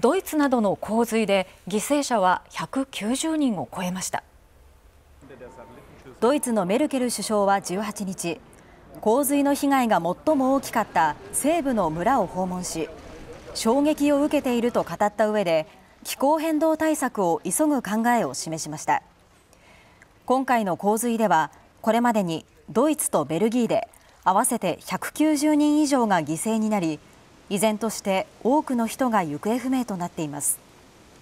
ドイツなどの洪水で犠牲者は190人を超えましたドイツのメルケル首相は18日洪水の被害が最も大きかった西部の村を訪問し衝撃を受けていると語った上で気候変動対策を急ぐ考えを示しました今回の洪水ではこれまでにドイツとベルギーで合わせて190人以上が犠牲になり依然として多くの人が行方不明となっています。